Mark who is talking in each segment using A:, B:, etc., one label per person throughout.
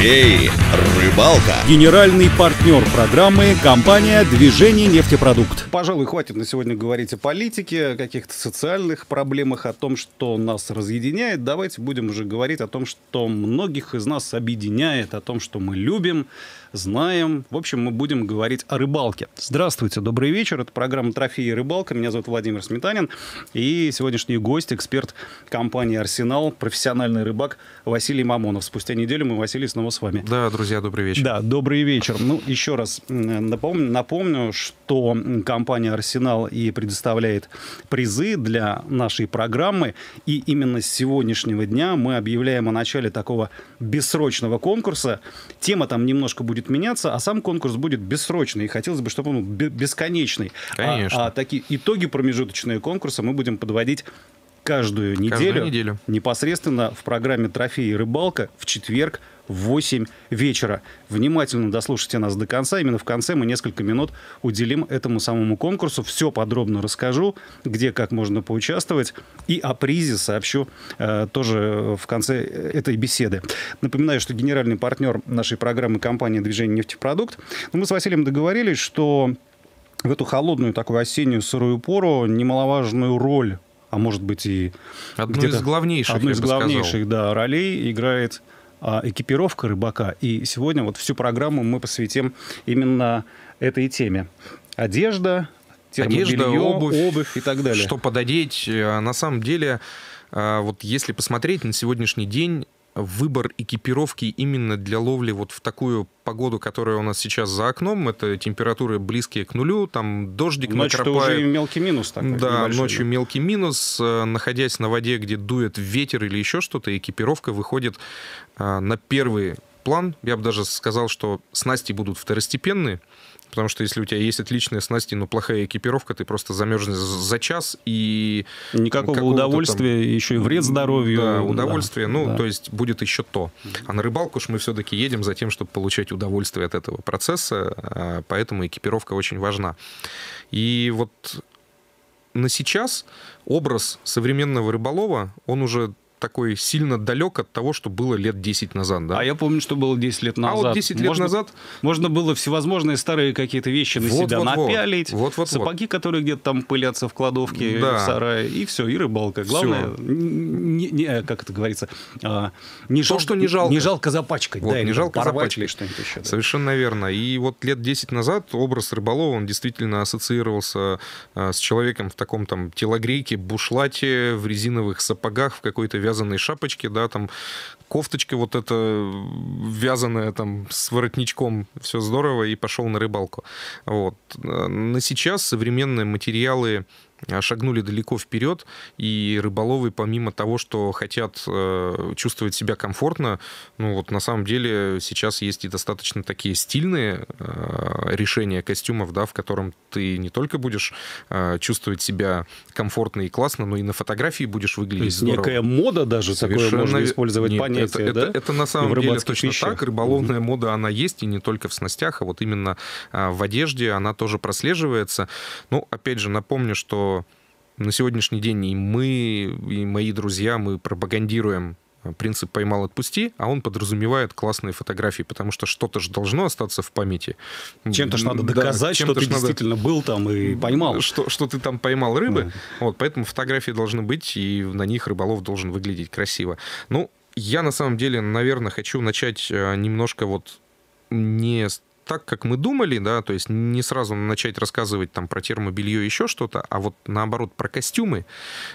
A: трофеи, рыбалка. Генеральный партнер программы – компания «Движение нефтепродукт». Пожалуй, хватит на сегодня говорить о политике, о каких-то социальных проблемах, о том, что нас разъединяет. Давайте будем уже говорить о том, что многих из нас объединяет, о том, что мы любим, знаем. В общем, мы будем говорить о рыбалке. Здравствуйте, добрый вечер. Это программа «Трофеи и рыбалка». Меня зовут Владимир Сметанин. И сегодняшний гость, эксперт компании «Арсенал», профессиональный рыбак Василий Мамонов. Спустя неделю мы, Василий, снова с вами.
B: Да, друзья, добрый вечер.
A: Да, добрый вечер. Ну, еще раз напомню, напомню что компания «Арсенал» и предоставляет призы для нашей программы. И именно с сегодняшнего дня мы объявляем о начале такого бессрочного конкурса. Тема там немножко будет будет меняться, а сам конкурс будет бессрочный. И хотелось бы, чтобы он бесконечный. Конечно. А, а такие итоги промежуточные конкурса мы будем подводить каждую неделю, каждую неделю непосредственно в программе «Трофеи и рыбалка» в четверг в 8 вечера. Внимательно дослушайте нас до конца. Именно в конце мы несколько минут уделим этому самому конкурсу. Все подробно расскажу, где, как можно поучаствовать. И о призе сообщу э, тоже в конце этой беседы. Напоминаю, что генеральный партнер нашей программы компания «Движение нефтепродукт». Но мы с Василием договорились, что в эту холодную такую осеннюю сырую пору немаловажную роль, а может быть и одну из главнейших, одну из главнейших да, ролей играет а, экипировка рыбака. И сегодня вот всю программу мы посвятим именно этой теме. Одежда, Одежда, обувь,
B: обувь и так далее. Что пододеть. А, на самом деле, а, вот если посмотреть на сегодняшний день, выбор экипировки именно для ловли вот в такую погоду, которая у нас сейчас за окном, это температуры близкие к нулю, там дождик ночью накропает. Ночью уже
A: мелкий минус такой. Да, небольшой, ночью
B: да. мелкий минус. Э, находясь на воде, где дует ветер или еще что-то, экипировка выходит э, на первый план. Я бы даже сказал, что снасти будут второстепенные. Потому что если у тебя есть отличные снасти, но ну, плохая экипировка, ты просто замерзнешь за час и... Никакого удовольствия, там... еще и вред здоровью. Да, удовольствие, да, ну, да. то есть будет еще то. А на рыбалку ж мы все-таки едем за тем, чтобы получать удовольствие от этого процесса, а, поэтому экипировка очень важна. И вот на сейчас образ современного рыболова, он уже такой сильно далек от того, что было лет 10 назад. Да? А
A: я помню, что было 10 лет
B: назад. А вот 10 лет можно, назад... Можно было всевозможные старые какие-то вещи на вот, себя вот, напялить,
A: вот, вот, сапоги, вот. которые где-то там пылятся в кладовке, э, да. в сарае, и все, и рыбалка.
B: Главное, Не, не, э, как это говорится, а, не, То, жал, что не жалко. Не жалко запачкать. Вот, да, не жалко запачкать. Что-нибудь еще, да. Совершенно верно. И вот лет 10 назад образ рыболова, он действительно ассоциировался а, с человеком в таком там телогрейке, бушлате, в резиновых сапогах, в какой-то вязаной вязаные шапочки, да, там кофточка вот эта вязаная там с воротничком, все здорово, и пошел на рыбалку. Вот. На сейчас современные материалы а, шагнули далеко вперед, и рыболовы, помимо того, что хотят э, чувствовать себя комфортно, ну вот на самом деле сейчас есть и достаточно такие стильные э, решения костюмов, да, в котором ты не только будешь э, чувствовать себя комфортно и классно, но и на фотографии будешь выглядеть То есть здорово. некая мода даже, Совершенно... такое можно использовать Нет, понятие понятие, это, да? Это, это на самом деле точно пищах. так. Рыболовная мода, она есть, и не только в снастях, а вот именно а, в одежде она тоже прослеживается. Ну, опять же, напомню, что на сегодняшний день и мы, и мои друзья, мы пропагандируем а, принцип «поймал, отпусти», а он подразумевает классные фотографии, потому что что-то же должно остаться в памяти. Чем-то же надо доказать, да, чем что ты действительно был там и поймал. Что, что ты там поймал рыбы. Да. Вот, поэтому фотографии должны быть, и на них рыболов должен выглядеть красиво. Ну, я на самом деле, наверное, хочу начать э, немножко вот не так, как мы думали, да, то есть не сразу начать рассказывать там про термобелье еще что-то, а вот наоборот про костюмы,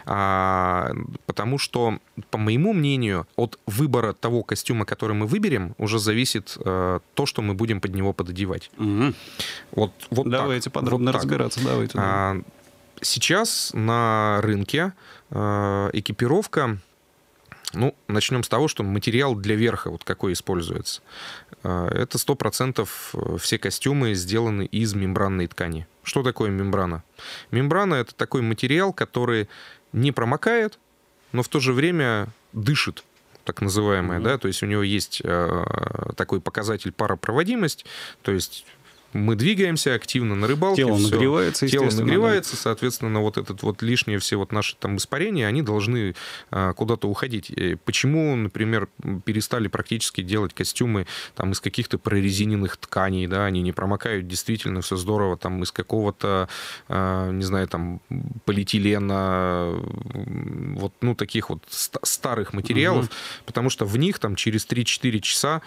B: а, потому что, по моему мнению, от выбора того костюма, который мы выберем, уже зависит а, то, что мы будем под него пододевать. Угу. Вот, вот давайте так, подробно вот так. разбираться, давайте. А, сейчас на рынке а, экипировка ну, начнем с того, что материал для верха, вот какой используется. А, это 100% э, все костюмы сделаны из мембранной ткани. Что такое мембрана? Мембрана — это такой материал, который не промокает, но в то же время дышит, так называемая, mm-hmm. да, то есть у него есть э, такой показатель паропроводимость, то есть мы двигаемся активно на рыбалке. Тело все. нагревается, Тело нагревается, да. соответственно, вот этот вот лишнее все вот наши там испарения, они должны а, куда-то уходить. Почему, например, перестали практически делать костюмы там из каких-то прорезиненных тканей, да, они не промокают, действительно, все здорово, там из какого-то, а, не знаю, там полиэтилена, вот, ну, таких вот старых материалов, угу. потому что в них там через 3-4 часа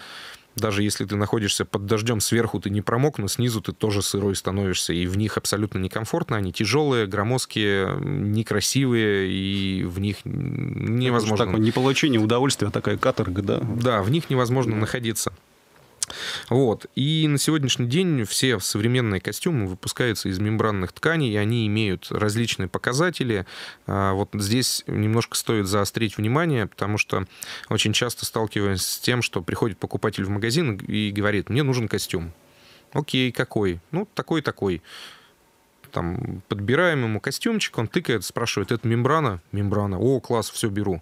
B: даже если ты находишься под дождем сверху, ты не промок, но снизу ты тоже сырой становишься, и в них абсолютно некомфортно. Они тяжелые, громоздкие, некрасивые, и в них ну, невозможно... Так, не получение удовольствия, а такая каторга, да? Да, в них невозможно да. находиться. Вот. И на сегодняшний день все современные костюмы выпускаются из мембранных тканей, и они имеют различные показатели. А, вот здесь немножко стоит заострить внимание, потому что очень часто сталкиваемся с тем, что приходит покупатель в магазин и говорит, мне нужен костюм. Окей, какой? Ну, такой-такой там, подбираем ему костюмчик, он тыкает, спрашивает, это мембрана? Мембрана. О, класс, все беру.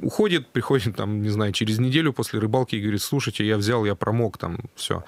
B: Уходит, приходит, там, не знаю, через неделю после рыбалки и говорит, слушайте, я взял, я промок, там, все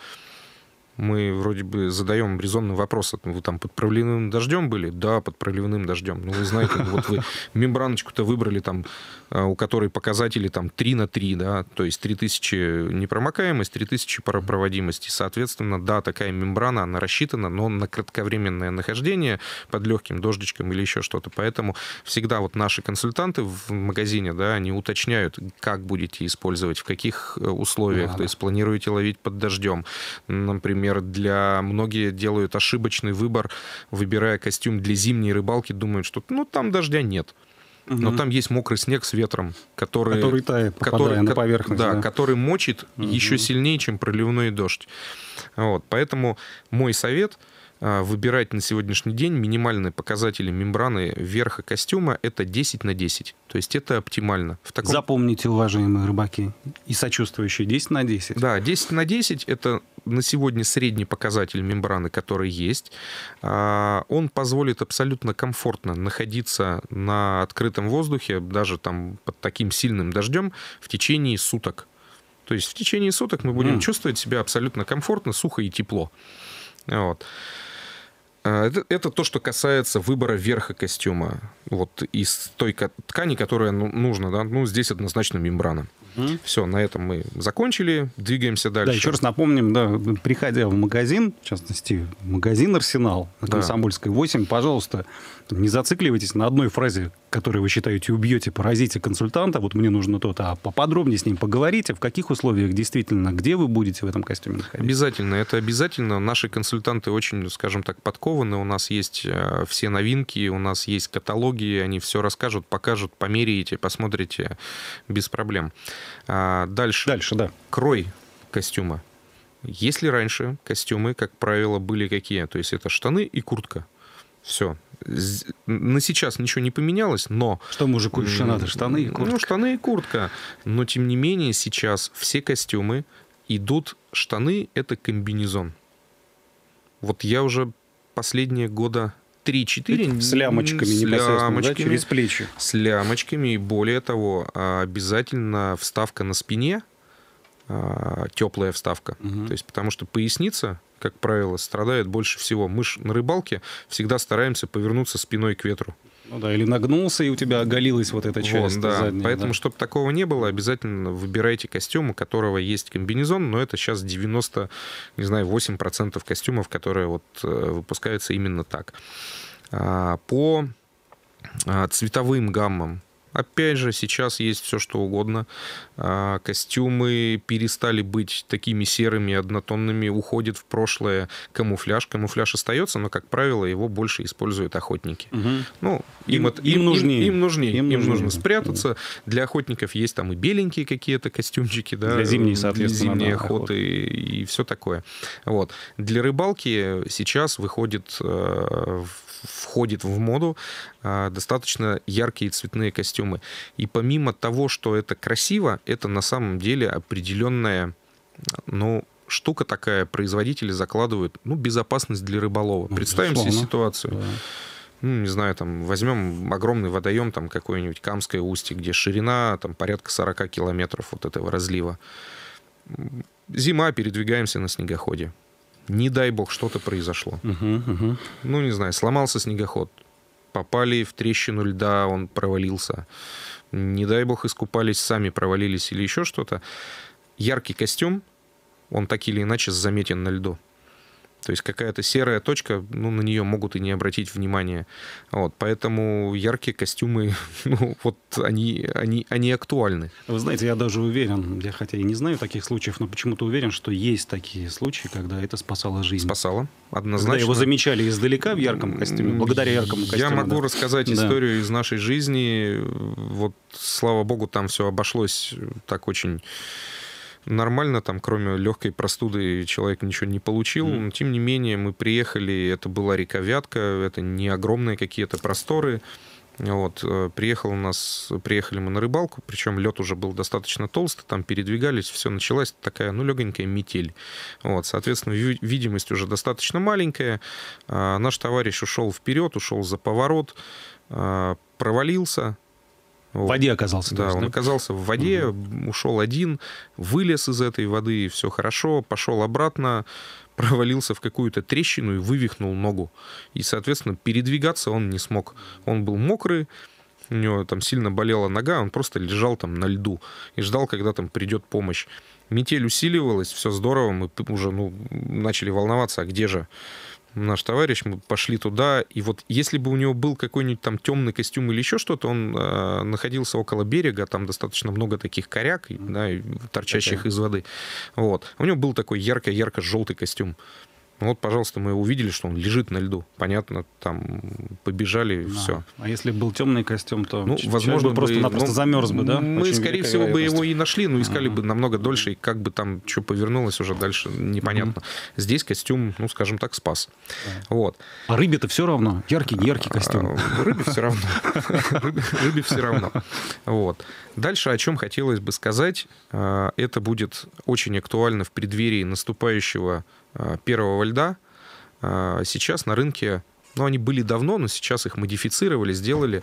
B: мы вроде бы задаем резонный вопрос, а вы там под проливным дождем были? Да, под проливным дождем. Ну, вы знаете, ну, вот вы мембраночку-то выбрали там, э, у которой показатели там 3 на 3, да, то есть 3000 непромокаемость, 3000 паропроводимость. И, соответственно, да, такая мембрана, она рассчитана, но на кратковременное нахождение под легким дождичком или еще что-то. Поэтому всегда вот наши консультанты в магазине, да, они уточняют, как будете использовать, в каких э, условиях, да, то есть планируете ловить под дождем, например, например, для многие делают ошибочный выбор, выбирая костюм для зимней рыбалки, думают, что ну там дождя нет. Угу. Но там есть мокрый снег с ветром, который, который тает, который, на поверхность, да, да. который мочит угу. еще сильнее, чем проливной дождь. Вот, поэтому мой совет а, выбирать на сегодняшний день минимальные показатели мембраны верха костюма – это 10 на 10. То есть это оптимально. В таком... Запомните, уважаемые рыбаки и сочувствующие, 10 на 10. Да, 10 на 10 – это на сегодня средний показатель мембраны, который есть. А, он позволит абсолютно комфортно находиться на открытом воздухе, даже там под таким сильным дождем, в течение суток. То есть в течение суток мы будем mm. чувствовать себя абсолютно комфортно, сухо и тепло. Вот. А, это, это то, что касается выбора верха костюма. Вот из той ткани, которая ну, нужна, да, ну, здесь однозначно мембрана. Угу. Все, на этом мы закончили, двигаемся дальше. Да, еще раз
A: напомним, да, приходя в магазин, в частности, магазин «Арсенал» на Комсомольской 8, пожалуйста, не зацикливайтесь на одной фразе, которую вы считаете убьете, поразите консультанта, вот мне нужно то-то, а поподробнее с ним поговорите, в каких условиях действительно, где вы будете в этом костюме находиться.
B: Обязательно, это обязательно. Наши консультанты очень, скажем так, подкованы, у нас есть э, все новинки, у нас есть каталоги, они все расскажут, покажут, померяете, посмотрите без проблем. А, дальше. Дальше, да. Крой костюма. Если раньше костюмы, как правило, были какие? То есть это штаны и куртка. Все. На сейчас ничего не поменялось, но... Что мужику еще надо? Штаны и куртка. Ну, штаны и куртка. Но, тем не менее, сейчас все костюмы идут... Штаны — это комбинезон. Вот я уже последние года 3-4... С лямочками с лямочками, да, через плечи. С лямочками. И более того, а, обязательно вставка на спине, а, теплая вставка. Угу. То есть потому что поясница как правило, страдает больше всего. Мы ж на рыбалке всегда стараемся повернуться спиной к ветру. Ну да, или нагнулся, и у тебя оголилась вот эта часть вот, да. задняя. Поэтому, да. чтобы такого не было, обязательно выбирайте костюм, у которого есть комбинезон, но это сейчас 90, не знаю, 8% костюмов, которые вот э, выпускаются именно так. А, по а, цветовым гаммам Опять же, сейчас есть все что угодно. А, костюмы перестали быть такими серыми, однотонными, уходит в прошлое камуфляж. Камуфляж остается, но, как правило, его больше используют охотники. Угу. Ну, им, им, им, им нужнее. Им, им нужнее. Им, им нужнее. нужно спрятаться. Для охотников есть там и беленькие какие-то костюмчики, да. Для зимней, соответственно. Для зимней охоты и, и все такое. Вот. Для рыбалки сейчас выходит, э, входит в моду э, достаточно яркие цветные костюмы костюмы. И помимо того, что это красиво, это на самом деле определенная, ну, штука такая, производители закладывают, ну, безопасность для рыболова. Ну, Представим себе ситуацию. Да. Ну, не знаю, там, возьмем огромный водоем, там, какое-нибудь Камское устье, где ширина, там, порядка 40 километров вот этого разлива. Зима, передвигаемся на снегоходе. Не дай бог, что-то произошло. Угу, угу. Ну, не знаю, сломался снегоход попали в трещину льда, он провалился. Не дай бог искупались, сами провалились или еще что-то. Яркий костюм, он так или иначе заметен на льду. То есть какая-то серая точка, ну, на нее могут и не обратить внимания. Вот, поэтому яркие костюмы, ну, вот они, они, они актуальны. Вы знаете, я даже уверен, я хотя и не знаю таких случаев, но
A: почему-то уверен, что есть такие случаи, когда это спасало жизнь. Спасало, однозначно. Когда его замечали издалека в ярком костюме, благодаря яркому костюму. Я могу да. рассказать историю
B: да. из нашей жизни. Вот, слава богу, там все обошлось так очень нормально, там, кроме легкой простуды, человек ничего не получил. Mm. Но, тем не менее, мы приехали, это была река Вятка, это не огромные какие-то просторы. Вот, э, приехал у нас, приехали мы на рыбалку, причем лед уже был достаточно толстый, там передвигались, все началась такая, ну, легонькая метель. Вот, соответственно, видимость уже достаточно маленькая. А, наш товарищ ушел вперед, ушел за поворот, а, провалился, в воде оказался. Да, есть, он да? оказался в воде, угу. ушел один, вылез из этой воды, все хорошо, пошел обратно, провалился в какую-то трещину и вывихнул ногу. И, соответственно, передвигаться он не смог. Он был мокрый, у него там сильно болела нога, он просто лежал там на льду и ждал, когда там придет помощь. Метель усиливалась, все здорово, мы уже ну, начали волноваться, а где же наш товарищ, мы пошли туда, и вот если бы у него был какой-нибудь там темный костюм или еще что-то, он э, находился около берега, там достаточно много таких коряк, да, торчащих okay. из воды. Вот. У него был такой ярко-ярко желтый костюм. Ну вот, пожалуйста, мы увидели, что он лежит на льду. Понятно, там побежали, да. все.
A: А если был темный костюм, то ну, возможно, бы, просто напросто ну, замерз бы, да? Мы, Очень скорее всего, бы его
B: и нашли, но искали uh-huh. бы намного дольше, и как бы там что повернулось уже дальше, непонятно. Uh-huh. Здесь костюм, ну, скажем так, спас. uh Вот. А рыбе-то все равно, яркий, яркий костюм. А, рыбе все равно. Рыбе все равно. Вот. Дальше, о чем хотелось бы сказать, э, это будет очень актуально в преддверии наступающего э, первого льда. Э, сейчас на рынке, ну, они были давно, но сейчас их модифицировали, сделали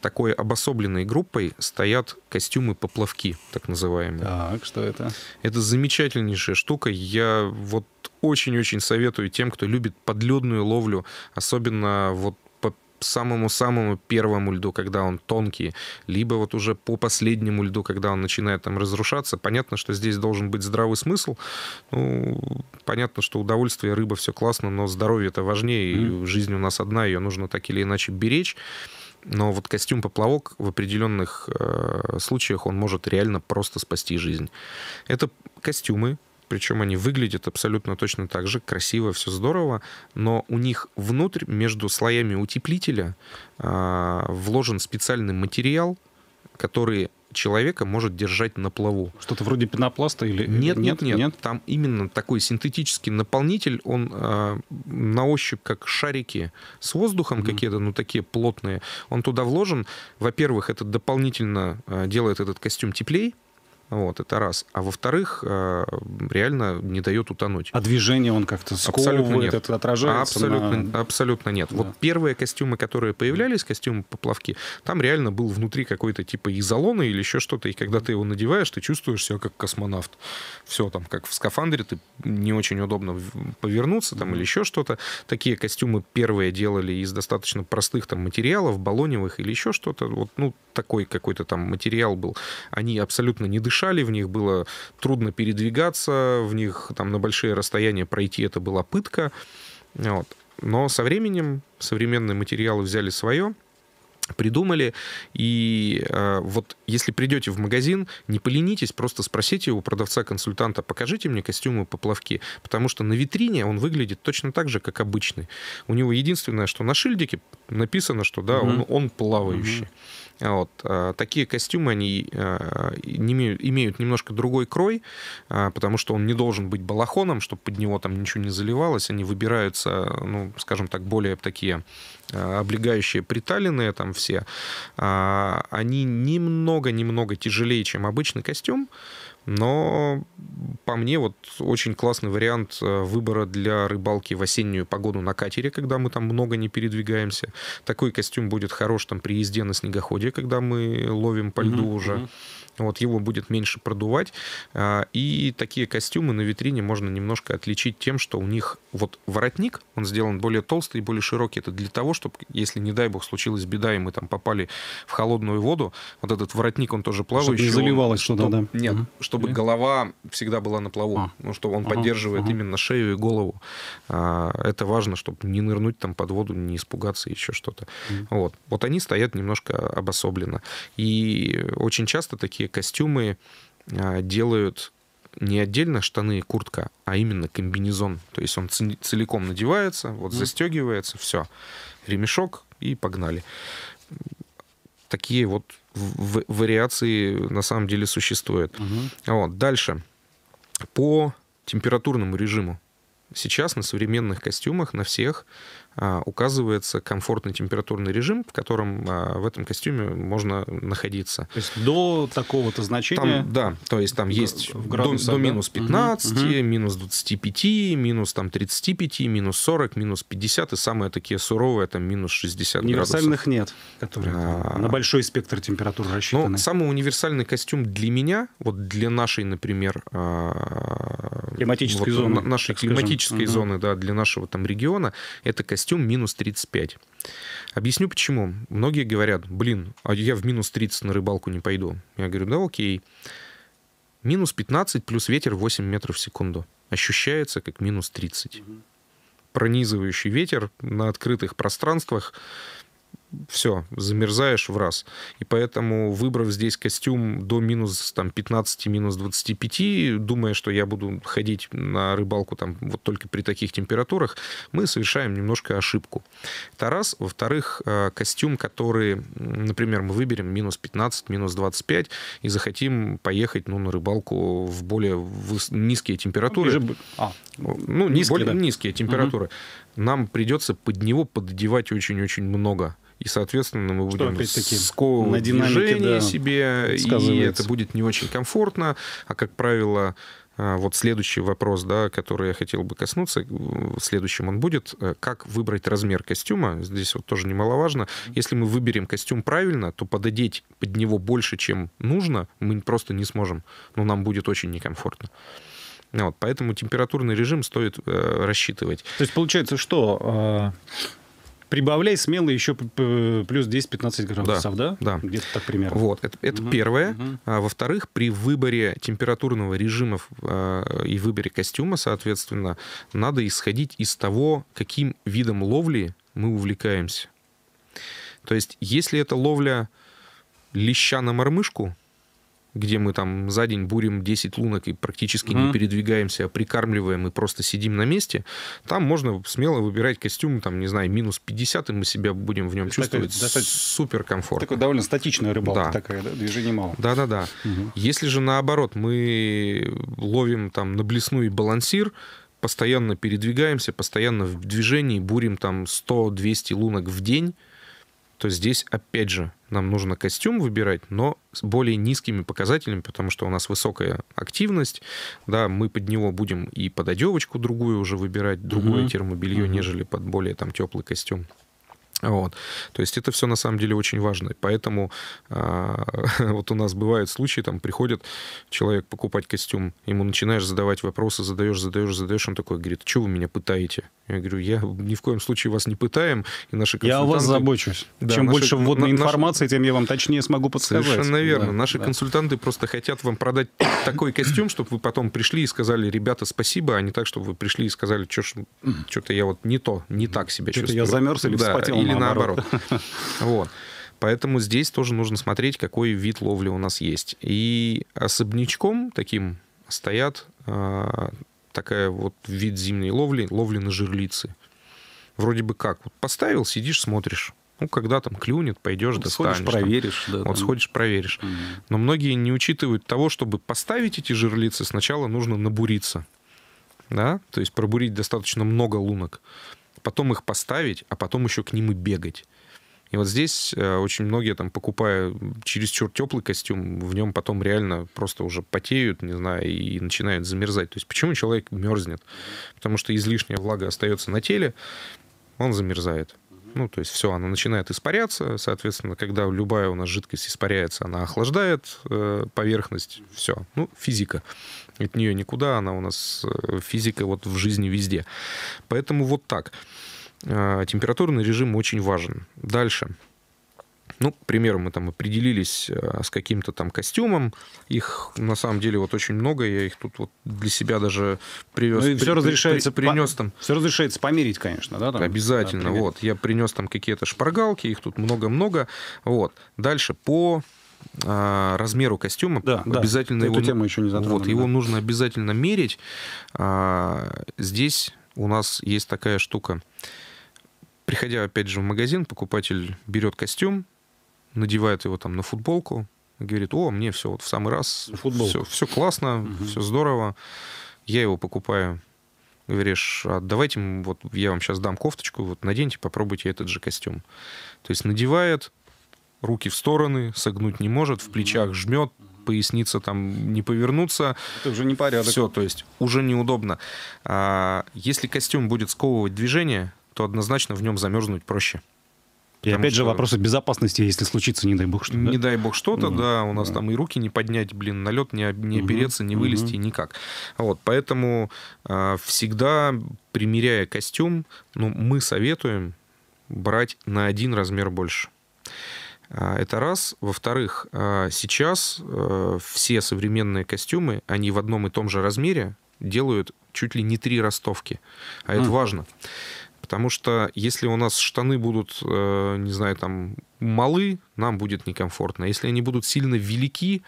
B: такой обособленной группой стоят костюмы-поплавки, так называемые. Так, что это? Это замечательнейшая штука. Я вот очень-очень советую тем, кто любит подледную ловлю, особенно вот самому-самому первому льду, когда он тонкий, либо вот уже по последнему льду, когда он начинает там разрушаться. Понятно, что здесь должен быть здравый смысл. Ну, понятно, что удовольствие, рыба, все классно, но здоровье это важнее, mm и жизнь у нас одна, ее нужно так или иначе беречь. Но вот костюм поплавок в определенных э, случаях он может реально просто спасти жизнь. Это костюмы, причем они выглядят абсолютно точно так же, красиво, все здорово, но у них внутрь, между слоями утеплителя, а, вложен специальный материал, который человека может держать на плаву. Что-то вроде пенопласта или нет, нет, нет, нет. Там именно такой синтетический наполнитель, он э, на ощупь как шарики с воздухом mm-hmm. какие-то, ну такие плотные. Он туда вложен. Во-первых, это дополнительно а, делает этот костюм теплее. Вот, это раз. А во-вторых, э, реально не дает утонуть. А движение он как-то сковывает, это отражается? Абсолютно, на... абсолютно нет. Да. Вот первые костюмы, которые появлялись, костюмы поплавки, там реально был внутри какой-то типа изолона или еще что-то, и когда ты его надеваешь, ты чувствуешь себя как космонавт. Все там, как в скафандре, ты не очень удобно повернуться там или еще что-то. Такие костюмы первые делали из достаточно простых там материалов, баллоневых или еще что-то. Вот, ну, такой какой-то там материал был. Они абсолютно не дышали мешали, в них было трудно передвигаться, в них там на большие расстояния пройти это была пытка. Вот. Но со временем современные материалы взяли свое, придумали. И э, вот если придете в магазин, не поленитесь, просто спросите у продавца-консультанта, покажите мне костюмы поплавки, потому что на витрине он выглядит точно так же, как обычный. У него единственное, что на шильдике написано, что да, угу. он, он плавающий. Угу. Вот. Э, такие костюмы, они э, имеют немножко другой крой, э, потому что он не должен быть балахоном, чтобы под него там ничего не заливалось. Они выбираются, ну, скажем так, более такие облегающие приталенные там все. А, они немного-немного тяжелее, чем обычный костюм. Но по мне вот очень классный вариант э, выбора для рыбалки в осеннюю погоду на катере, когда мы там много не передвигаемся. Такой костюм будет хорош там при езде на снегоходе, когда мы ловим по льду mm-hmm. уже вот его будет меньше продувать. А, и такие костюмы на витрине можно немножко отличить тем, что у них вот воротник, он сделан более толстый более широкий. Это для того, чтобы, если, не дай бог, случилась беда, и мы там попали в холодную воду, вот этот воротник, он тоже плавающий. Чтобы заливалось что-то, да? Нет, угу. чтобы Или? голова всегда была на плаву, а. ну, чтобы он ага, поддерживает ага. именно шею и голову. А, это важно, чтобы не нырнуть там под воду, не испугаться, еще что-то. Угу. Вот. вот они стоят немножко обособленно. И очень часто такие костюмы а, делают не отдельно штаны и куртка, а именно комбинезон. То есть он целиком надевается, вот застегивается, все, ремешок и погнали. Такие вот вариации на самом деле существуют. Угу. Вот, дальше. По температурному режиму. Сейчас на современных костюмах, на всех а, указывается комфортный температурный режим, в котором а, в этом костюме можно находиться. То есть до такого-то значения? Там, да, то есть там есть в градусах, до, до минус 15, угу, угу. минус 25, минус там 35, минус 40, минус 50 и самые такие суровые там минус 60 Универсальных градусов. нет, которые а... на большой спектр температур ну, рассчитаны. Но самый универсальный костюм для меня, вот для нашей, например, а, климатической вот, зоны, нашей климатической зоны, да, для нашего там региона, это костюм костюм минус 35. Объясню почему. Многие говорят, блин, а я в минус 30 на рыбалку не пойду. Я говорю, да окей. Минус 15 плюс ветер 8 метров в секунду. Ощущается как минус 30. Пронизывающий ветер на открытых пространствах все, замерзаешь в раз. И поэтому, выбрав здесь костюм до минус там, 15, минус 25, думая, что я буду ходить на рыбалку там, вот только при таких температурах, мы совершаем немножко ошибку. Это раз. Во-вторых, э, костюм, который, например, мы выберем минус 15, минус 25 и захотим поехать ну, на рыбалку в более низкие температуры. Ну, ближе... а, ну низкие, более да. низкие температуры. Угу. Нам придется под него пододевать очень-очень много и, соответственно, мы будем сковывать на динамике, движение да, себе, и это будет не очень комфортно, а, как правило, а, вот следующий вопрос, да, который я хотел бы коснуться, э, следующим он будет, э, как выбрать размер костюма, здесь вот тоже немаловажно. Если мы выберем костюм правильно, то пододеть под него больше, чем нужно, мы просто не сможем, но ну, нам будет очень некомфортно. Вот, поэтому температурный режим стоит э, рассчитывать.
A: То есть получается, что э,
B: Прибавляй смело еще плюс 10-15 градусов, да? Да. Где-то так примерно. Вот, это, это угу, первое. А, во-вторых, при выборе температурного режима а, и выборе костюма, соответственно, надо исходить из того, каким видом ловли мы увлекаемся. То есть, если это ловля леща на мормышку, где мы там за день бурим 10 лунок и практически mm-hmm. не передвигаемся, а прикармливаем и просто сидим на месте, там можно смело выбирать костюм, там, не знаю, минус 50, и мы себя будем в нем То чувствовать такой, супер комфортно.
A: Такой довольно статичная рыбалка да. такая, да? движений мало.
B: Да-да-да. Угу. Если же наоборот мы ловим там на блесну и балансир, постоянно передвигаемся, постоянно в движении, бурим там 100-200 лунок в день, то здесь, опять же, нам нужно костюм выбирать, но с более низкими показателями, потому что у нас высокая активность, да, мы под него будем и под одевочку другую уже выбирать, другое угу. термобелье, угу. нежели под более там теплый костюм. Вот. То есть это все на самом деле очень важно. Поэтому а, вот у нас бывают случаи, там приходит человек покупать костюм, ему начинаешь задавать вопросы, задаешь, задаешь, задаешь, он такой говорит, что вы меня пытаете? Я говорю, я ни в коем случае вас не пытаем, и наши консультанты... Я о вас забочусь. Да, Чем наши... больше вводной наш... информации,
A: тем я вам точнее смогу подсказать. Совершенно верно. Да, наши да.
B: консультанты просто хотят вам продать такой костюм, чтобы вы потом пришли и сказали, ребята, спасибо, а не так, чтобы вы пришли и сказали, что-то я вот не то, не так себя чувствую. Что-то я замерз или да, вспотел или наоборот. наоборот. Вот. Поэтому здесь тоже нужно смотреть, какой вид ловли у нас есть. И особнячком таким стоят э, такая вот вид зимней ловли, ловли на жерлицы. Вроде бы как, вот поставил, сидишь, смотришь. Ну, когда там клюнет, пойдешь, вот достанешь. Сходишь, проверишь. Там, да, вот там. сходишь, проверишь. Угу. Но многие не учитывают того, чтобы поставить эти жерлицы, сначала нужно набуриться. Да? То есть пробурить достаточно много лунок потом их поставить, а потом еще к ним и бегать. И вот здесь э, очень многие, там, покупая через черт теплый костюм, в нем потом реально просто уже потеют, не знаю, и начинают замерзать. То есть почему человек мерзнет? Потому что излишняя влага остается на теле, он замерзает. Ну, то есть все, она начинает испаряться, соответственно, когда любая у нас жидкость испаряется, она охлаждает э, поверхность, все, ну, физика. От нее никуда, она у нас э, физика вот в жизни везде. Поэтому вот так. Э, температурный режим очень важен. Дальше. Ну, к примеру, мы там определились э, с каким-то там костюмом. Их на самом деле вот очень много. Я их тут вот для себя даже привез. Ну, и при, все разрешается при, принес по, там. Все разрешается померить, конечно, да? Там, Обязательно. Да, вот я принес там какие-то шпаргалки. Их тут много-много. Вот. Дальше по а, размеру костюма да, обязательно да. его... Эту тему еще не затронули. Вот, да. нужно обязательно мерить. А, здесь у нас есть такая штука. Приходя, опять же, в магазин, покупатель берет костюм, надевает его там на футболку, говорит, о, мне все вот в самый раз, все, все классно, угу. все здорово, я его покупаю. Говоришь, а давайте вот я вам сейчас дам кофточку, вот наденьте, попробуйте этот же костюм. То есть надевает, руки в стороны, согнуть не может, в плечах жмет, поясница там не повернуться. Это уже не порядок. Все, то есть уже неудобно. А, если костюм будет сковывать движение, то однозначно в нем замерзнуть проще. И Потому опять что... же вопросы
A: безопасности, если случится, не дай бог что. то Не да?
B: дай бог что-то, угу. да, у нас да. там и руки не поднять, блин, на лед не, не угу. опереться, не вылезти угу. никак. Вот, поэтому э, всегда, примеряя костюм, ну, мы советуем брать на один размер больше. А, это раз. Во-вторых, а, сейчас э, все современные костюмы, они в одном и том же размере делают чуть ли не три ростовки. А mm. это важно. Потому что если у нас штаны будут, э, не знаю, там малы, нам будет некомфортно. Если они будут сильно велики,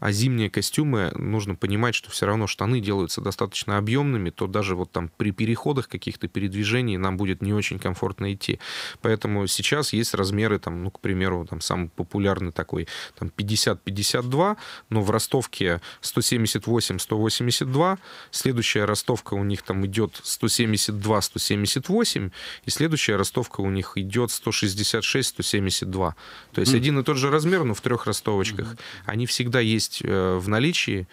B: а зимние костюмы, нужно понимать, что все равно штаны делаются достаточно объемными, то даже вот там при переходах каких-то передвижений нам будет не очень комфортно идти. Поэтому сейчас есть размеры, там, ну, к примеру, там самый популярный такой, там 50-52, но в ростовке 178-182, следующая ростовка у них там идет 172-178, и следующая ростовка у них идет 166-172 два. То есть mm один и тот же размер, но в трех ростовочках. Mm-hmm. Они всегда есть э, в наличии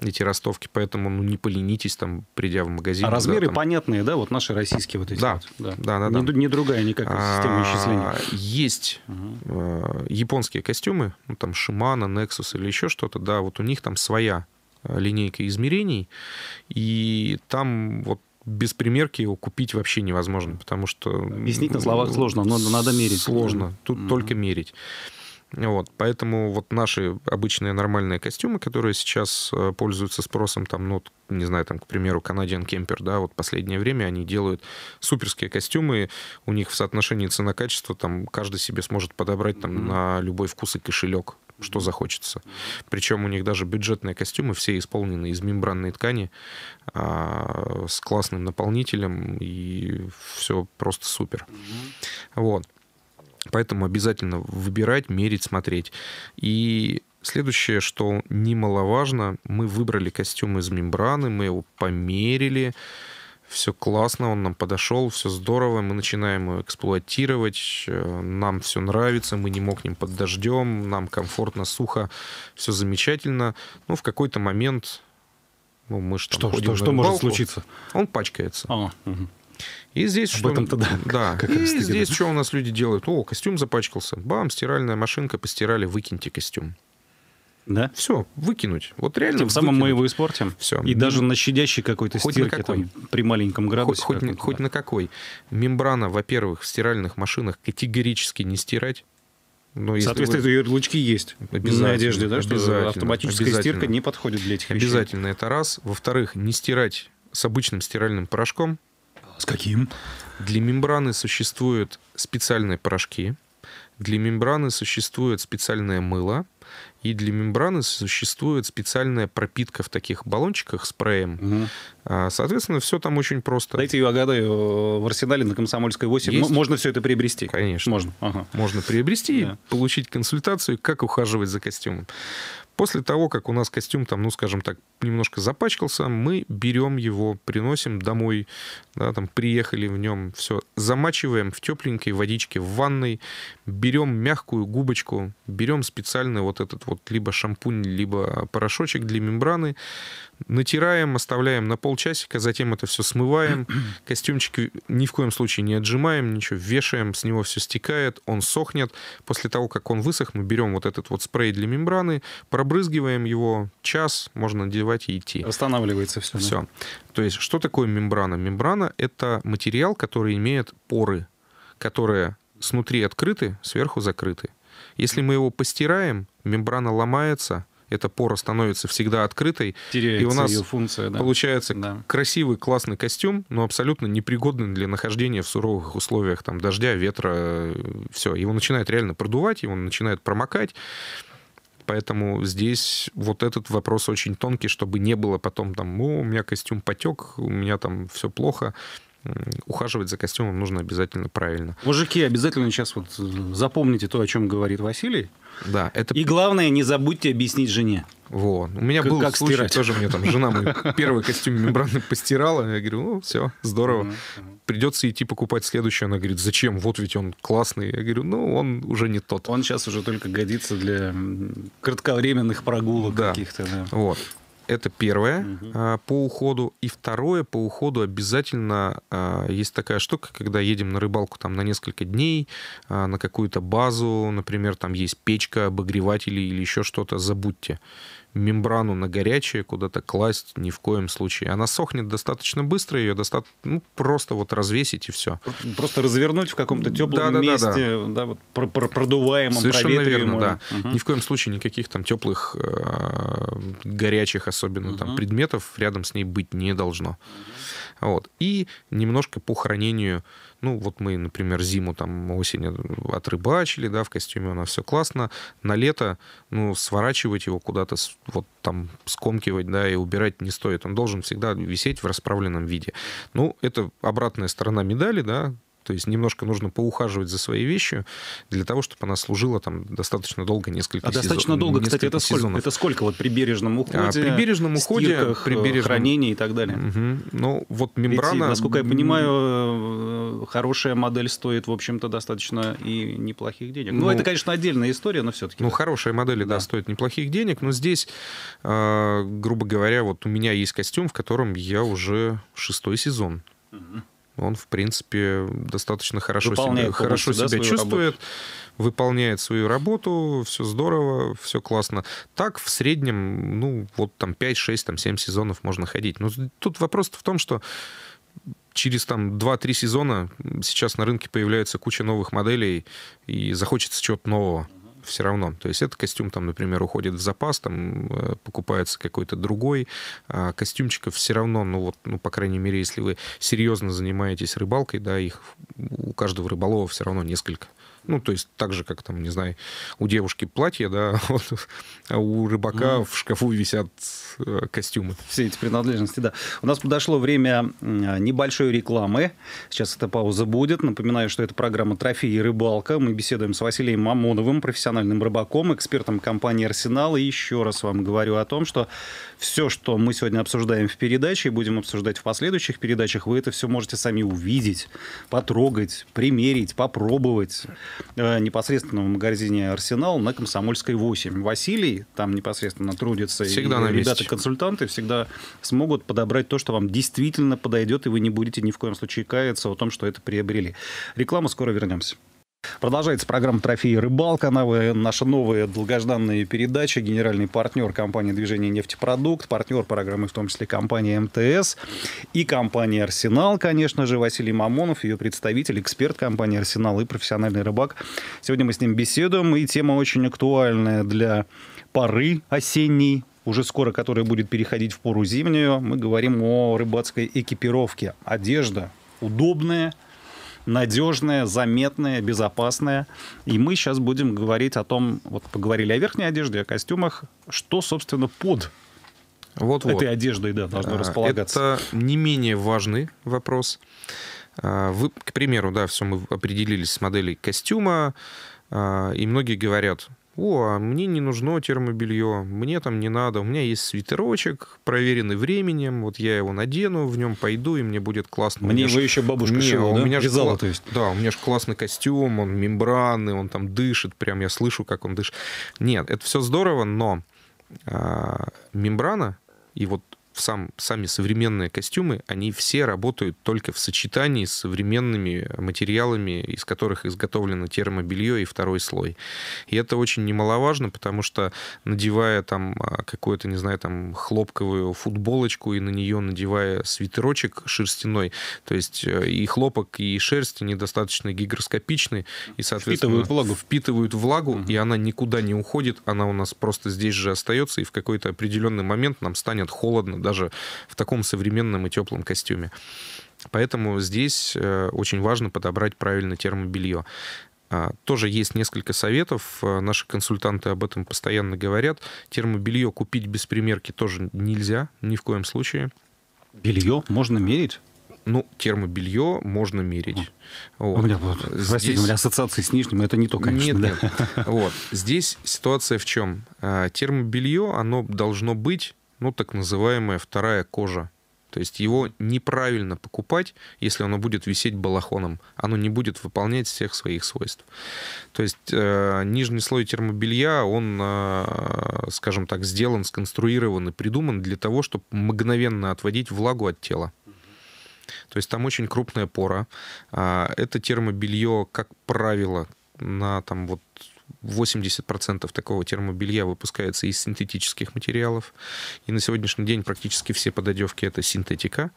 B: эти ростовки, поэтому ну, не поленитесь, там, придя в магазин. А размеры да, там... понятные, да, вот наши российские вот эти? Да, вот, да. да, да, да. Не, другая никакая система исчисления. Есть угу. японские костюмы, ну, там, Шимана, Nexus или еще что-то, да, вот у них там своя э, линейка измерений, и там вот без примерки его купить вообще невозможно, потому что... Объяснить на словах сложно, но надо мерить. Сложно, тут mm-hmm. только мерить. Вот, поэтому вот наши обычные нормальные костюмы, которые сейчас э, пользуются спросом, там, ну, не знаю, там, к примеру, Canadian Кемпер, да, вот последнее время они делают суперские костюмы, у них в соотношении цена-качество, там, каждый себе сможет подобрать там mm-hmm. на любой вкус и кошелек, что захочется. Причем у них даже бюджетные костюмы все исполнены из мембранной ткани а, с классным наполнителем, и все просто супер. Вот. Поэтому обязательно выбирать, мерить, смотреть. И Следующее, что немаловажно, мы выбрали костюм из мембраны, мы его померили, все классно, он нам подошел, все здорово, мы начинаем его эксплуатировать, э, нам все нравится, мы не мокнем под дождем, нам комфортно, сухо, все замечательно. ну в какой-то момент ну, мы что, что, что, что может случиться? Он пачкается. А, угу. И здесь Об что... этом тогда. Да. Как и здесь что у нас люди делают? О, костюм запачкался. Бам, стиральная машинка, постирали, выкиньте костюм. Да? Все, выкинуть. Вот реально. Тем самым выкинуть. мы его испортим. Все. И Мем... даже на щадящей какой-то хоть стирке, на какой. Там, при маленьком градусе. Хоть, хоть, хоть на какой. Мембрана, во-первых, в стиральных машинах категорически не стирать. Но Соответственно, вы...
A: ярлычки есть на одежде, да, что автоматическая стирка не
B: подходит для этих вещей. Обязательно, это раз. Во-вторых, не стирать с обычным стиральным порошком. С каким? Для мембраны существуют специальные порошки, для мембраны существует специальное мыло, и для мембраны существует специальная пропитка в таких баллончиках спреем. Угу. Соответственно, все там очень просто. Дайте я угадаю, э, в арсенале на Комсомольской 8 Есть? можно все это приобрести? Конечно. Можно. Ага. Можно приобрести и получить консультацию, как ухаживать за костюмом. После того, как у нас костюм там, ну, скажем так, немножко запачкался, мы берем его, приносим домой, да, там, приехали в нем, все, замачиваем в тепленькой водичке в ванной, берем мягкую губочку, берем специальный вот этот вот либо шампунь, либо порошочек для мембраны, натираем, оставляем на полчасика, затем это все смываем. Костюмчик ни в коем случае не отжимаем, ничего, вешаем, с него все стекает, он сохнет. После того, как он высох, мы берем вот этот вот спрей для мембраны, пробрызгиваем его час, можно надевать и идти. Восстанавливается все. Все. Да? То есть, что такое мембрана? Мембрана — это материал, который имеет поры, которые снутри открыты, сверху закрыты. Если мы его постираем, мембрана ломается — эта пора становится всегда открытой. Теряется и у нас ее функция, да. получается да. красивый, классный костюм, но абсолютно непригодный для нахождения в суровых условиях там, дождя, ветра, э, все. Его начинает реально продувать, его начинает промокать. Поэтому здесь вот этот вопрос очень тонкий, чтобы не было потом там, о, у меня костюм потек, у меня там все плохо ухаживать за костюмом нужно обязательно правильно. Мужики, обязательно сейчас вот э, запомните то, о чем говорит Василий. Да, это... И главное, не забудьте объяснить жене. Вот. У меня как, был как случай, стирать. тоже мне там жена мой первый костюм мембраны постирала. Я говорю, ну, все, здорово. Придется идти покупать следующий. Она говорит, зачем? Вот ведь он классный. Я говорю, ну, он уже не тот. Он сейчас уже только годится для
A: кратковременных прогулок да. каких-то. Да.
B: Вот. Это первое угу. по уходу. И второе по уходу обязательно а, есть такая штука, когда едем на рыбалку там на несколько дней, а, на какую-то базу, например, там есть печка, обогреватели или еще что-то, забудьте мембрану на горячее куда-то класть ни в коем случае. Она сохнет достаточно быстро, ее достаточно ну, просто вот развесить и все. Просто развернуть в каком-то теплом да, месте, да,
A: да, да. вот, пр пр продуваемом, Совершенно верно, да. Угу. Ни
B: в коем случае никаких там теплых, э, горячих особенно угу. там предметов рядом с ней быть не должно. Угу. Вот. И немножко по хранению, ну, вот мы, например, зиму там осенью отрыбачили, да, в костюме у нас все классно, на лето, ну, сворачивать его куда-то, вот там скомкивать, да, и убирать не стоит. Он должен всегда висеть в расправленном виде. Ну, это обратная сторона медали, да, то есть немножко нужно поухаживать за своей вещью для того, чтобы она служила там достаточно долго, несколько сезонов. А сезон, достаточно долго, кстати, это сезонов. сколько,
A: это сколько вот при бережном а, уходе? А, при бережном уходе, стирках, при бережном... хранении и так далее. Угу. Ну, вот мембрана... Ведь, насколько я понимаю, э, хорошая модель стоит, в общем-то, достаточно и неплохих денег.
B: Ну, ну это, конечно, отдельная история, но все-таки... Ну, хорошая модель, да. да, стоят неплохих денег, но здесь, э, грубо говоря, вот у меня есть костюм, в котором я уже шестой сезон. Угу. Он, в принципе, достаточно хорошо выполняет себя, хорошо да, себя чувствует, работу. выполняет свою работу, все здорово, все классно. Так в среднем, ну, вот там 5, 6, там 7 сезонов можно ходить. Но тут вопрос в том, что через там 2-3 сезона сейчас на рынке появляется куча новых моделей, и захочется чего-то нового все равно. То есть этот костюм там, например, уходит в запас, там э, покупается какой-то другой. А костюмчиков все равно, ну вот, ну, по крайней мере, если вы серьезно занимаетесь рыбалкой, да, их у каждого рыболова все равно несколько. Ну, то есть так же, как там, не знаю, у девушки платье, да, вот, а у рыбака mm. в шкафу висят э, костюмы. Все эти принадлежности, да.
A: У нас подошло время э, небольшой рекламы. Сейчас эта пауза будет. Напоминаю, что это программа «Трофеи и рыбалка». Мы беседуем с Василием Мамоновым, профессиональным рыбаком, экспертом компании «Арсенал». И еще раз вам говорю о том, что все, что мы сегодня обсуждаем в передаче и будем обсуждать в последующих передачах, вы это все можете сами увидеть, потрогать, примерить, попробовать. Э, непосредственно в магазине «Арсенал» на Комсомольской 8. Василий там непосредственно трудится. Всегда и на Ребята-консультанты всегда смогут подобрать то, что вам действительно подойдет, и вы не будете ни в коем случае каяться о том, что это приобрели. Реклама, скоро вернемся. Продолжается программа «Трофеи рыбалка». Наша новая долгожданная передача. Генеральный партнер компании «Движение нефтепродукт», партнер программы в том числе компания МТС и компания «Арсенал», конечно же, Василий Мамонов, ее представитель, эксперт компании «Арсенал» и профессиональный рыбак. Сегодня мы с ним беседуем, и тема очень актуальная для поры осенней, уже скоро которая будет переходить в пору зимнюю. Мы говорим о рыбацкой экипировке. Одежда удобная, надежная, заметная, безопасная. И мы сейчас будем говорить о том, вот поговорили о верхней одежде, о костюмах, что, собственно, под вот, вот. этой вот. одеждой да, должно а, располагаться.
B: Это не менее важный вопрос. А, вы, к примеру, да, все мы определились с моделей костюма, а, и многие говорят, о, а мне не нужно термобелье, мне там не надо, у меня есть свитерочек, проверенный временем, вот я его надену, в нем пойду, и мне будет классно. Мне, мне его еще бабушка не, шила, да? У меня Вязала, же... то есть. Да, у меня же классный костюм, он мембранный, он там дышит, прям я слышу, как он дышит. Нет, это все здорово, но а, мембрана и вот сам, сами современные костюмы, они все работают только в сочетании с современными материалами, из которых изготовлено термобелье и второй слой. И это очень немаловажно, потому что надевая там а, какую-то, не знаю, там хлопковую футболочку и на нее надевая свитерочек шерстяной, то есть э, и хлопок, и шерсть, недостаточно достаточно гигроскопичны, и, соответственно, впитывают влагу, впитывают влагу угу. и она никуда не уходит, она у нас просто здесь же остается, и в какой-то определенный момент нам станет холодно даже в таком современном и теплом костюме. Поэтому здесь э, очень важно подобрать правильно термобелье. А, тоже есть несколько советов, э, наши консультанты об этом постоянно говорят. Термобелье купить без примерки тоже нельзя, ни в коем случае. Белье можно мерить? Ну, термобелье можно мерить. О, вот. А у меня, вот, здесь... Э, простите, у меня ассоциации с нижним, это не то, конечно. Нет, да. нет. Вот. Здесь ситуация в чем? А, термобелье, оно должно быть ну, так называемая вторая кожа. То есть его неправильно покупать, если оно будет висеть балахоном. Оно не будет выполнять всех своих свойств. То есть э, нижний слой термобелья, он, э, скажем так, сделан, сконструирован и придуман для того, чтобы мгновенно отводить влагу от тела. То есть там очень крупная пора. А, это термобелье, как правило, на там вот 80% такого термобелья выпускается из синтетических материалов. И на сегодняшний день практически все пододевки это синтетика,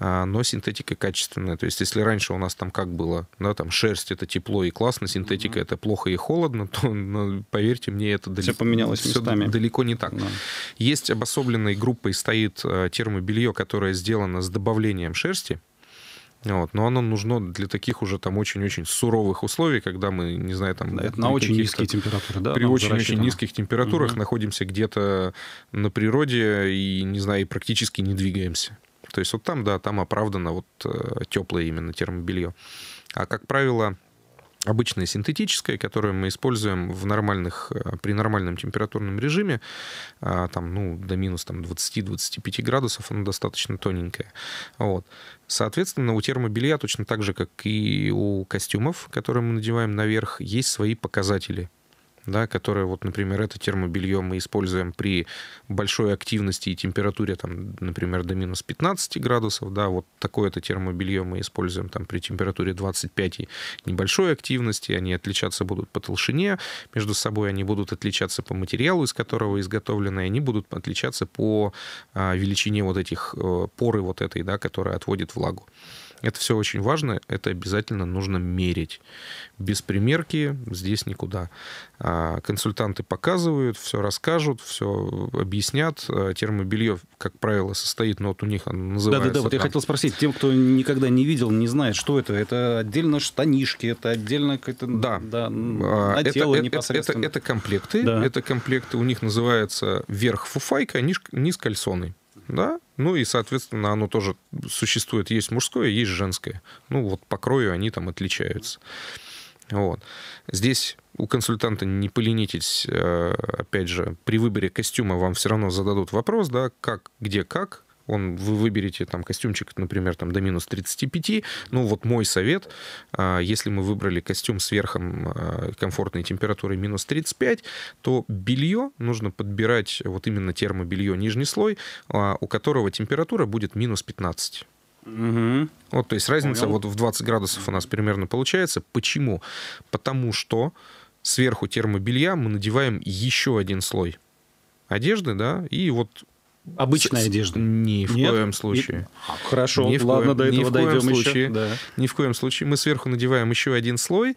B: а, но синтетика качественная. То есть если раньше у нас там как было, да, там шерсть это тепло и классно, синтетика mm-hmm. это плохо и холодно, то, ну, поверьте мне, это далеко, все поменялось все далеко не так. Да. Есть обособленной группой стоит а, термобелье, которое сделано с добавлением шерсти, вот, но оно нужно для таких уже там очень-очень суровых условий, когда мы, не знаю, там... Да, это на очень низкие температуры, да? При очень-очень низких температурах угу. находимся где-то на природе и, не знаю, и практически не двигаемся. То есть вот там, да, там оправдано вот э, теплое именно термобелье. А как правило, обычное синтетическое, которое мы используем в нормальных, э, при нормальном температурном режиме, а, там, ну, до минус там, 20-25 градусов, оно достаточно тоненькое. Вот. Соответственно, у термобелья точно так же, как и у костюмов, которые мы надеваем наверх, есть свои показатели – да, которое, вот, например, это термобелье мы используем при большой активности и температуре, там, например, до минус 15 градусов, да, вот такое это термобелье мы используем там при температуре 25 и небольшой активности, они отличаться будут по толщине, между собой они будут отличаться по материалу, из которого изготовлены, они будут отличаться по а, величине вот этих э, поры вот этой, да, которая отводит влагу. Это все очень важно, это обязательно нужно мерить. Без примерки здесь никуда. А, консультанты показывают, все расскажут, все объяснят. А, термобелье, как правило, состоит, но ну, вот у них оно называется... Да-да-да, вот я хотел
A: спросить, тем, кто никогда не видел, не знает, что это. Это отдельно штанишки, это отдельно какое-то... Да. да а, это, непосредственно.
B: Это, это, это комплекты, да. это комплекты, у них называется верх фуфайка, низ, низ кальсоны. Да? Ну и, соответственно, оно тоже существует. Есть мужское, есть женское. Ну вот по крою они там отличаются. Вот. Здесь у консультанта не поленитесь, э, опять же, при выборе костюма вам все равно зададут вопрос, да, как, где, как, он, вы выберете там костюмчик, например, там до минус 35. Ну, вот мой совет, а, если мы выбрали костюм с верхом а, комфортной температуры минус 35, то белье нужно подбирать, вот именно термобелье, нижний слой, а, у которого температура будет минус 15. Угу. Вот, то есть разница Понял. вот в 20 градусов у нас примерно получается. Почему? Потому что сверху термобелья мы надеваем еще один слой одежды, да, и вот Обычная с... одежда. Ни в Нет? коем случае. И... А, хорошо, ни в ладно, коем... до этого ни в дойдем коем еще. случае. Да. Ни в коем случае. Мы сверху надеваем еще один слой,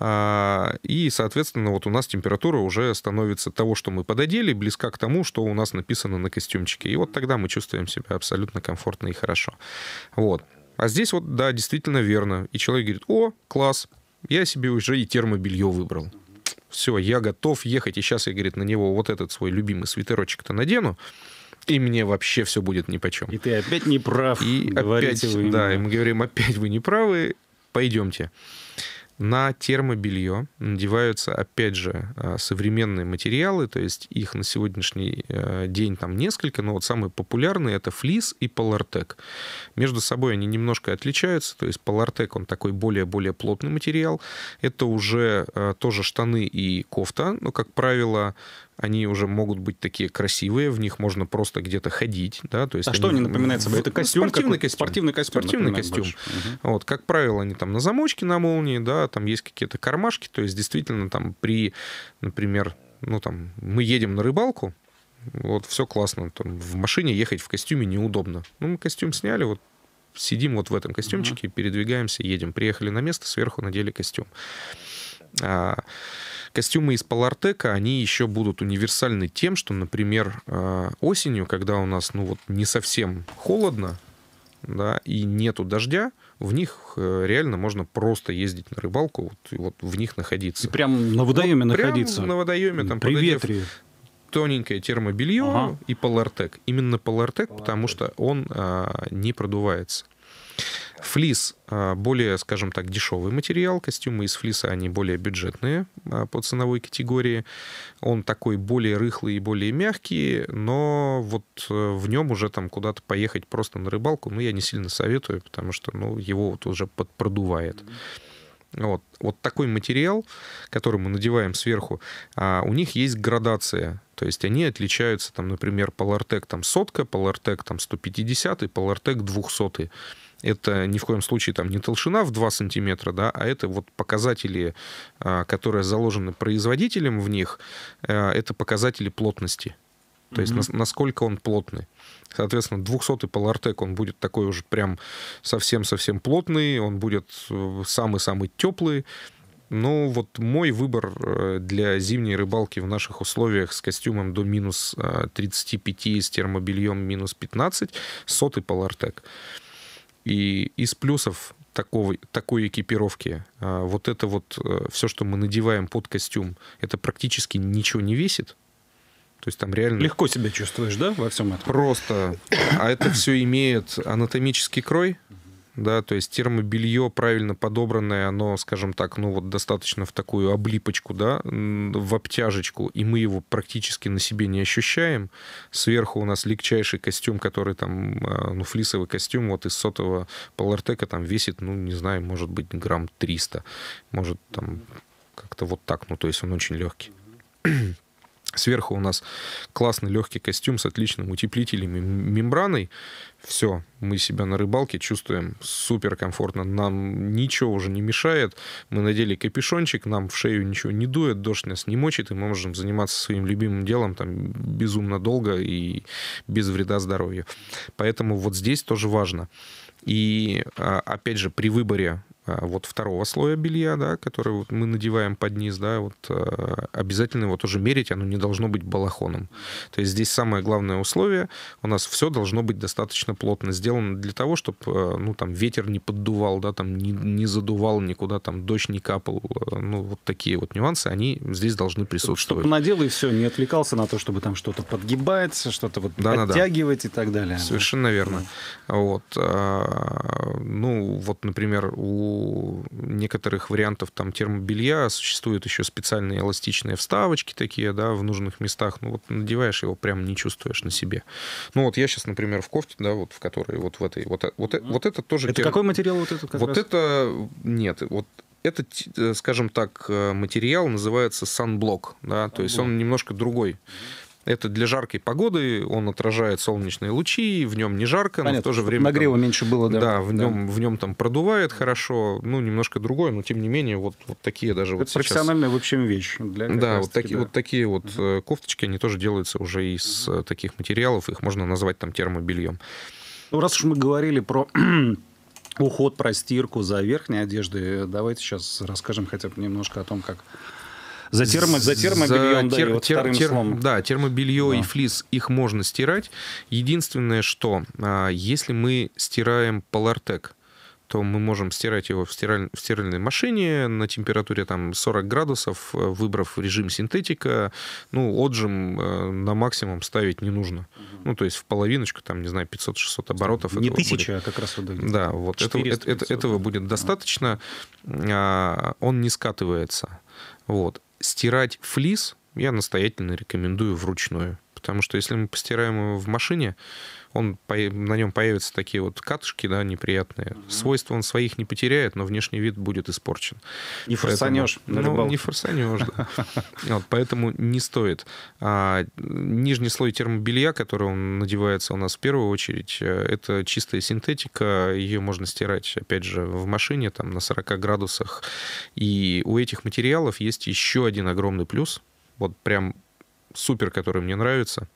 B: а, и, соответственно, вот у нас температура уже становится того, что мы пододели, близка к тому, что у нас написано на костюмчике. И вот тогда мы чувствуем себя абсолютно комфортно и хорошо. Вот. А здесь вот, да, действительно верно. И человек говорит, о, класс, я себе уже и термобелье выбрал. Все, я готов ехать. И сейчас я, говорит, на него вот этот свой любимый свитерочек-то надену и мне вообще все будет ни по чем. И ты опять не прав. И опять, вы да, и мы говорим, опять вы не правы, пойдемте. На термобелье надеваются, опять же, э, современные материалы, то есть их на сегодняшний э, день там несколько, но вот самые популярные — это флис и полартек. Между собой они немножко отличаются, то есть полартек, он такой более-более плотный материал. Это уже э, тоже штаны и кофта, но, как правило, они уже могут быть такие красивые, в них можно просто где-то ходить, да, то есть. А они, что они напоминают собой? Это костюм, спортивный костюм, спортивный костюм, спортивный костюм. Больше. Вот, как правило, они там на замочке, на молнии, да, там есть какие-то кармашки, то есть действительно там при, например, ну там мы едем на рыбалку, вот все классно, там в машине ехать в костюме неудобно. Ну мы костюм сняли, вот сидим вот в этом костюмчике, угу. передвигаемся, едем, приехали на место, сверху надели костюм. А, костюмы из Полартека, они еще будут универсальны тем, что, например, а, осенью, когда у нас ну вот не совсем холодно, да, и нету дождя, в них э, реально можно просто ездить на рыбалку, вот, вот в них находиться. И прям на водоеме вот, находиться. Прям на водоеме, там, При ветре. Тоненькое термобелье ага. и полартек. Именно полартек, полартек, потому что он а, не продувается. Флис а, более, скажем так, дешевый материал. Костюмы из флиса, они более бюджетные а, по ценовой категории. Он такой более рыхлый и более мягкий, но вот э, в нем уже там куда-то поехать просто на рыбалку, ну, я не сильно советую, потому что, ну, его вот уже подпродувает. Вот, вот такой материал, который мы надеваем сверху, а у них есть градация. То есть они отличаются, там, например, Polartec там, сотка, Polartec там, 150, Polartec 200. Это ни в коем случае там не толщина в 2 сантиметра, да, а это вот показатели, а, которые заложены производителем в них, э, это показатели плотности. То есть mm-hmm. насколько он плотный. Соответственно, 200-й Polartec, он будет такой уже прям совсем-совсем плотный, он будет э, самый-самый теплый. Но ну вот мой выбор э, для зимней рыбалки в наших условиях с костюмом до минус 35 и с термобельем минус 15 — сотый полартек. mm и из плюсов такого, такой экипировки, а, вот это вот э, все, что мы надеваем под костюм, это практически ничего не весит. То есть там реально... Легко себя чувствуешь, да, во всем этом? Просто. А это все имеет анатомический крой, да, то есть термобелье правильно подобранное, оно, скажем так, ну вот достаточно в такую облипочку, да, в обтяжечку, и мы его практически на себе не ощущаем. Сверху у нас легчайший костюм, который там, а, ну, флисовый костюм вот из сотого полартека там весит, ну, не знаю, может быть, грамм 300, может там как-то вот так, ну, то есть он очень легкий. Сверху у нас классный легкий костюм с отличным утеплителем и мембраной. Все, мы себя на рыбалке чувствуем супер комфортно. Нам ничего уже не мешает. Мы надели капюшончик, нам в шею ничего не дует, дождь нас не мочит, и мы можем заниматься своим любимым делом там безумно долго и без вреда здоровью. Поэтому вот здесь тоже важно. И а, опять же, при выборе а, вот второго слоя белья, да, который вот мы надеваем под низ, да, вот а, обязательно его тоже мерить, оно не должно быть балахоном. То есть здесь самое главное условие, у нас все должно быть достаточно плотно сделано для того, чтобы, а, ну, там, ветер не поддувал, да, там, не, не задувал никуда, там, дождь не капал, ну, вот такие вот нюансы, они здесь должны присутствовать. Чтобы
A: надел и все, не отвлекался на то,
B: чтобы там что-то подгибается, что-то вот да, подтягивать да, да. и так далее. Совершенно да. верно. Да. Вот. Ну, вот, например, у у некоторых вариантов там термобелья существуют еще специальные эластичные вставочки такие, да, в нужных местах. Ну вот надеваешь его, прям не чувствуешь на себе. Ну вот я сейчас, например, в кофте, да, вот в которой вот в этой, вот, э, вот, э, вот это тоже... Это терм... какой материал вот этот? вот раз? это, нет, вот этот э, скажем так, материал называется санблок да, то есть он немножко другой. Это для жаркой погоды, он отражает солнечные лучи, в нем не жарко, Понятно, но в то же время... Нагрева там, меньше было, да. Да, в нем, да. В нем там продувает хорошо, ну, немножко другое, но тем не менее вот, вот такие даже это вот профессиональная, сейчас... в общем, вещь. Для да, вот, таки, да, вот такие вот угу. кофточки, они тоже делаются уже из угу. таких материалов, их можно назвать там термобельем. Ну, раз уж мы говорили
A: про уход про стирку за верхней одеждой, давайте сейчас расскажем хотя бы немножко о том, как за, термо, за термобельем, за тер, да, вот тер, тер,
B: Да, термобелье да. и флис, их можно стирать. Единственное, что а, если мы стираем полартек, то мы можем стирать его в, стираль... в стиральной машине на температуре там, 40 градусов, э, выбрав режим синтетика. Ну, отжим э, на максимум ставить не нужно. Ну, то есть в половиночку, там, не знаю, 500-600 оборотов. Не тысяча, будет. а как раз вот Да, вот 400, это, это, этого будет достаточно. А, он не скатывается. Вот стирать флис я настоятельно рекомендую вручную. Потому что если мы постираем его в машине, он, на нем появятся такие вот катышки, да, неприятные. Угу. Свойства он своих не потеряет, но внешний вид будет испорчен. Не форсанешь. ну, не форсанешь, да. Вот, поэтому не стоит. А, нижний слой термобелья, который надевается у нас в первую очередь, э, это чистая синтетика, ее можно стирать, опять же, в машине, там, на 40 градусах. И у этих материалов есть еще один огромный плюс, вот прям супер, который мне нравится.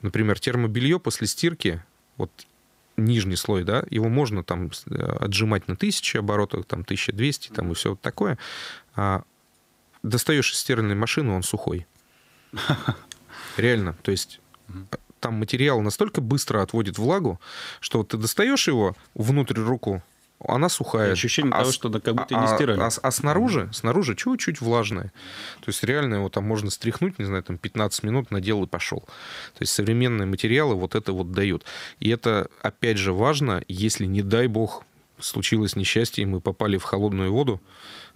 B: Например, термобелье после стирки, вот нижний слой, да, его можно там э, отжимать на тысячи оборотов, там 1200, там и все вот такое. А достаешь из стиральной машины, он сухой. Реально, то есть э, там материал настолько быстро отводит влагу, что ты достаешь его внутрь руку, она сухая. И ощущение а, того, что она как будто а, не стирали. А, а, а снаружи, снаружи чуть-чуть влажная. То есть реально его там можно стряхнуть, не знаю, там 15 минут надел и пошел. То есть современные материалы вот это вот дают. И это, опять же, важно, если, не дай бог, случилось несчастье, и мы попали в холодную воду,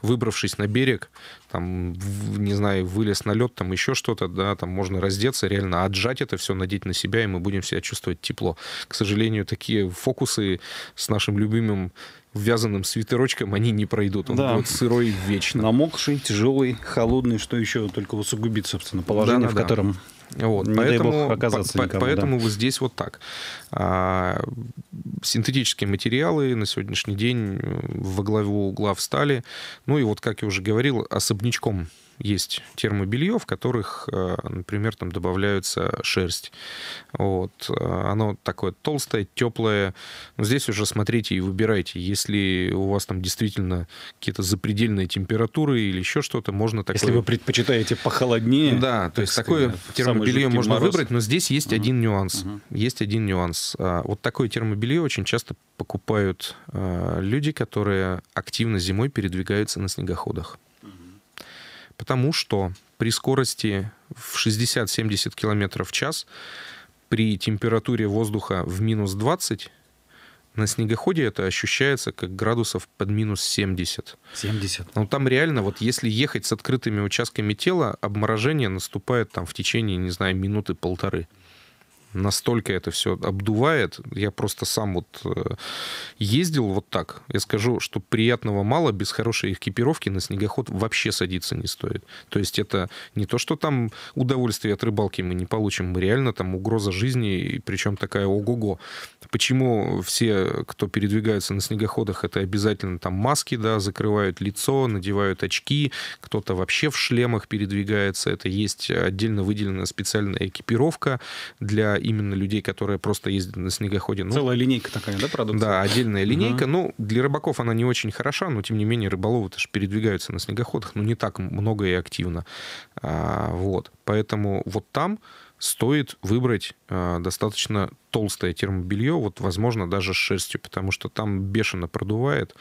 B: выбравшись на берег, там, не знаю, вылез на лед, там еще что-то, да, там можно раздеться, реально отжать это все, надеть на себя, и мы будем себя чувствовать тепло. К сожалению, такие фокусы с нашим любимым вязаным свитерочком они не пройдут. Он да. будет сырой вечно. Намокший, тяжелый, холодный, что еще только усугубит, собственно, положение, да, да, в котором вот, не поэтому, дай бог оказаться по, никому, Поэтому да. вот здесь вот так. А, синтетические материалы на сегодняшний день э, во главу угла встали. Ну и вот, как я уже говорил, особнячком есть термобелье, в которых, э, например, там добавляется шерсть. Вот. Э, оно такое толстое, теплое. здесь уже смотрите и выбирайте. Если у вас там действительно какие-то запредельные температуры или еще что-то, можно такое... Если вы
A: предпочитаете похолоднее... Да,
B: то, то есть такое термобелье можно мороз. выбрать, но здесь есть угу. один нюанс. Угу. Есть один нюанс. А, вот такое термобелье очень часто покупают а, люди, которые активно зимой передвигаются на снегоходах. Потому что при скорости в 60-70 км в час при температуре воздуха в минус 20 на снегоходе это ощущается как градусов под минус 70. 70. Но там реально, вот если ехать с открытыми участками тела, обморожение наступает там в течение, не знаю, минуты полторы настолько это все обдувает. Я просто сам вот э, ездил вот так. Я скажу, что приятного мало, без хорошей экипировки на снегоход вообще садиться не стоит. То есть это не то, что там удовольствие от рыбалки мы не получим, мы реально там угроза жизни, и причем такая ого-го. Почему все, кто передвигаются на снегоходах, это обязательно там маски, да, закрывают лицо, надевают очки, кто-то вообще в шлемах передвигается, это есть отдельно выделенная специальная экипировка для именно людей, которые просто ездят на снегоходе. Ну, Целая
A: линейка такая, да,
B: продукция? Да, отдельная линейка. Угу. Ну, для рыбаков она не очень хороша, но, тем не менее, рыболовы-то же передвигаются на снегоходах, но не так много и активно. А, вот. Поэтому вот там стоит выбрать э, достаточно толстое термобелье, вот, возможно, даже с шерстью, потому что там бешено продувает.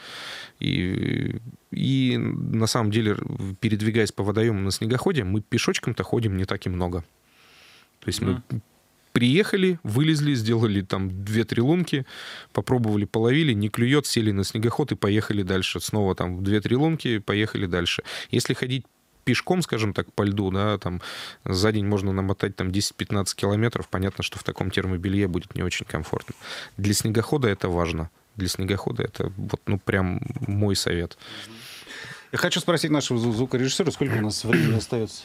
B: И, и на самом деле, передвигаясь по водоему на снегоходе, мы пешочком-то ходим не так и много. То есть mm мы Приехали, вылезли, сделали там две-три лунки, попробовали, половили, не клюет, сели на снегоход и поехали дальше. Снова там 2-3 лунки, поехали дальше. Если ходить пешком, скажем так, по льду, да, там за день можно намотать там 10-15 километров, понятно, что в таком термобелье будет не очень комфортно. Для снегохода это важно. Для снегохода это вот, ну, прям мой совет. Я хочу
A: спросить нашего звукорежиссера, сколько у нас времени остается?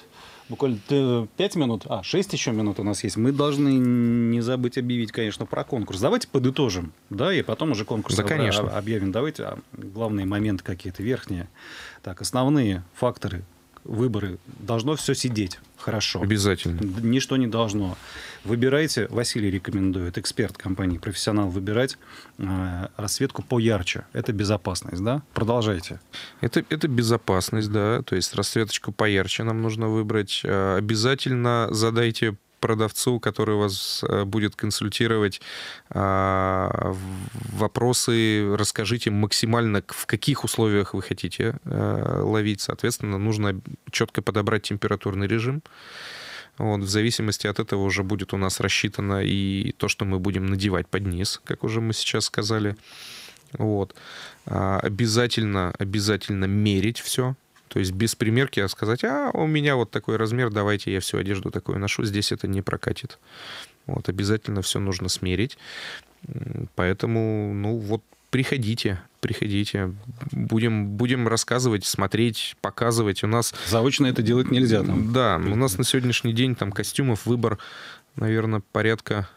A: буквально 5 минут, а 6 еще минут у нас есть. Мы должны не забыть объявить, конечно, про конкурс. Давайте подытожим, да, и потом уже конкурс да, конечно. объявим. Давайте а, главные моменты какие-то верхние. Так, основные факторы выборы. Должно все сидеть хорошо. Обязательно. Ничто не должно. Выбирайте, Василий рекомендует, эксперт компании, профессионал, выбирать
B: э, расцветку поярче. Это безопасность, да? Продолжайте. Это, это безопасность, да. То есть расцветочку поярче нам нужно выбрать. А, обязательно задайте продавцу, который вас э, будет консультировать. А, вопросы расскажите максимально, в каких условиях вы хотите э, ловить. Соответственно, нужно четко подобрать температурный режим. Вот, в зависимости от этого уже будет у нас рассчитано и то, что мы будем надевать под низ, как уже мы сейчас сказали. Вот. А, обязательно, обязательно мерить все. То есть без примерки а сказать, а у меня вот такой размер, давайте я всю одежду такую ношу, здесь это не прокатит. Вот обязательно все нужно смерить. Поэтому, ну вот приходите, приходите. Будем, будем рассказывать, смотреть, показывать. У нас... Заочно это делать нельзя. Там. Да, у нас на сегодняшний день там костюмов выбор, наверное, порядка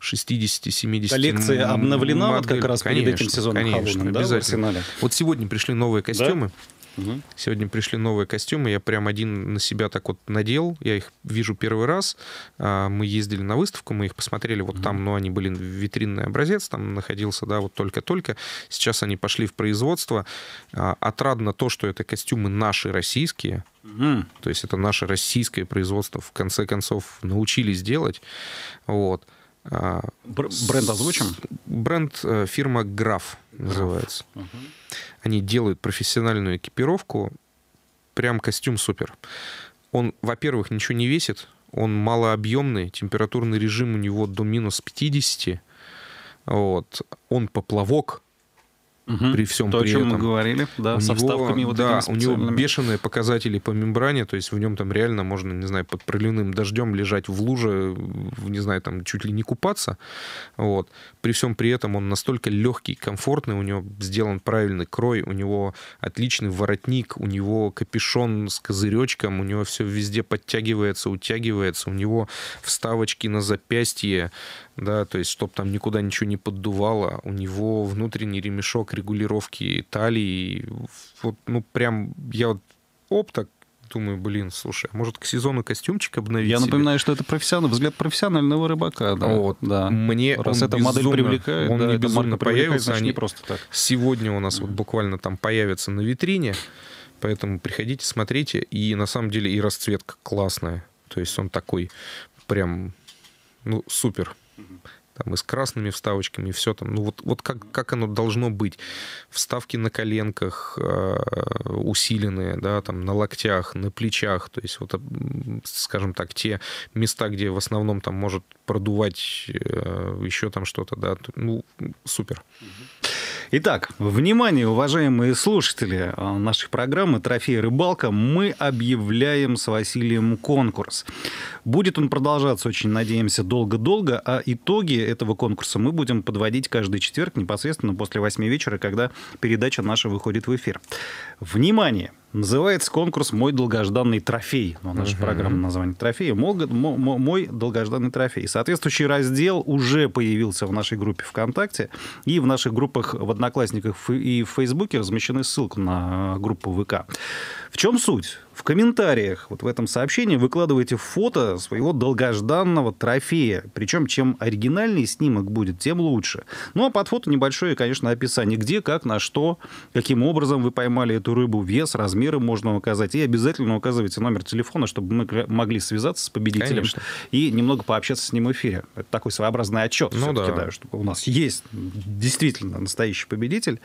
B: 60-70 Коллекция обновлена модель. вот как раз конечно, перед этим сезоном конечно, Хэллоуина, да, обязательно. Вот сегодня пришли новые костюмы. Да? Угу. Сегодня пришли новые костюмы, я прям один на себя так вот надел, я их вижу первый раз. А, мы ездили на выставку, мы их посмотрели вот угу. там, но они были витринный образец, там находился, да, вот только-только. Сейчас они пошли в производство. А, отрадно то, что это костюмы наши, российские. Угу. То есть это наше российское производство, в конце концов, научились делать. Вот. Бренд озвучим? Бренд э, фирма Граф называется. Graf. Угу. Они делают профессиональную экипировку. Прям костюм супер. Он, во-первых, ничего не весит, он малообъемный, температурный режим у него до минус 50. Вот. Он поплавок, угу. при всем То, при этом. о чем этом. мы говорили, да, у со него, вставками вот Да, у него бешеные показатели по мембране, то есть в нем там реально можно, не знаю, под проливным дождем лежать в луже, не знаю, там чуть ли не купаться. Вот. При всем при этом он настолько легкий, комфортный, у него сделан правильный крой, у него отличный воротник, у него капюшон с козыречком, у него все везде подтягивается, утягивается, у него вставочки на запястье, да, то есть, чтобы там никуда ничего не поддувало, у него внутренний ремешок регулировки талии, вот, ну, прям, я вот оп, так думаю, блин, слушай, а может к сезону костюмчик обновить? Я себе? напоминаю, что это профессиональный взгляд профессионального рыбака. Да. Вот, да. Мне раз эта модель привлекает, он да, мне безумно появится, значит, они просто так. Сегодня у нас вот буквально там появится на витрине, поэтому приходите, смотрите, и на самом деле и расцветка классная, то есть он такой прям, ну супер там и с красными вставочками, и все там. Ну вот, вот как, как оно должно быть. Вставки на коленках э, усиленные, да, там на локтях, на плечах, то есть вот, скажем так, те места, где в основном там может продувать э, еще там что-то, да, ну супер. Угу. Итак, внимание, уважаемые слушатели а, нашей
A: программы «Трофей рыбалка». Мы объявляем с Василием конкурс. Будет он продолжаться, очень надеемся, долго-долго, а итоги этого конкурса мы будем подводить каждый четверг непосредственно после восьми вечера, когда передача наша выходит в эфир. Внимание! Называется конкурс «Мой долгожданный трофей». Ну, наша угу. программа название «Трофей». Мой, «Мой долгожданный трофей». Соответствующий раздел уже появился в нашей группе ВКонтакте. И в наших группах в Одноклассниках и в Фейсбуке размещены ссылка на группу ВК. В чем суть? В комментариях вот в этом сообщении выкладывайте фото своего долгожданного трофея. Причем чем оригинальный снимок будет, тем лучше. Ну а под фото небольшое, конечно, описание, где, как, на что, каким образом вы поймали эту рыбу, вес, размеры можно указать. И обязательно указывайте номер телефона, чтобы мы могли связаться с победителем конечно. и немного пообщаться с ним в эфире. Это такой своеобразный отчет ну, да. да, что у нас есть действительно настоящий победитель.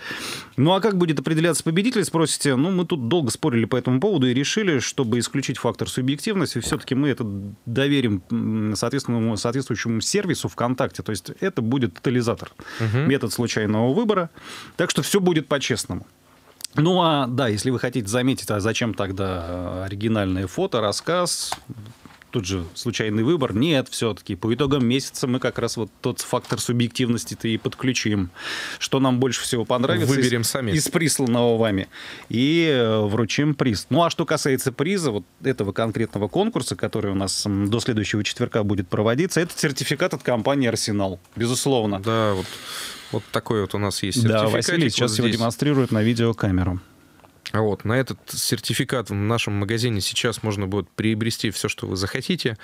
A: Ну а как будет определяться победитель, спросите? Ну мы тут долго спорили по этому поводу и решили, решили, чтобы исключить фактор субъективности, все-таки мы это доверим соответственному, соответствующему сервису ВКонтакте. То есть это будет тотализатор, угу. метод случайного выбора. Так что все будет по-честному. Ну а да, если вы хотите заметить, а зачем тогда а, оригинальное фото, рассказ, тут же случайный выбор. Нет, все-таки по итогам месяца мы как раз вот тот фактор субъективности-то и подключим. Что нам больше всего понравится. Выберем из, сами. Из присланного вами. И э, вручим приз. Ну а что касается приза, вот этого конкретного конкурса, который у нас до следующего четверга будет проводиться, это сертификат от компании «Арсенал». Безусловно. Да, вот,
B: вот такой вот у нас есть сертификат. Да, Василий сейчас вот его демонстрирует
A: на видеокамеру.
B: А вот, на этот сертификат в нашем магазине сейчас можно будет приобрести все, что вы захотите.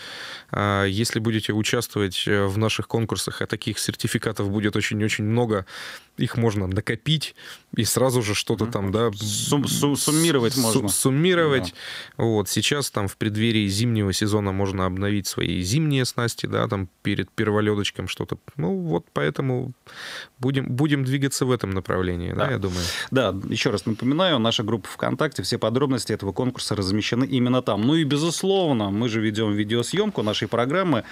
B: А если будете участвовать э, в наших конкурсах, а таких сертификатов будет очень-очень много, их можно накопить и сразу же что-то там, да... Сум- сум- суммировать сум- можно. Суммировать. Да. Вот, сейчас там в преддверии зимнего сезона можно обновить свои зимние снасти, да, там перед перволедочком что-то. Ну, вот поэтому будем, будем двигаться в этом направлении, да, да я думаю. Да, еще раз напоминаю, наша группа группы ВКонтакте.
A: Все подробности этого конкурса размещены именно там. Ну и, безусловно, мы же ведем видеосъемку нашей программы.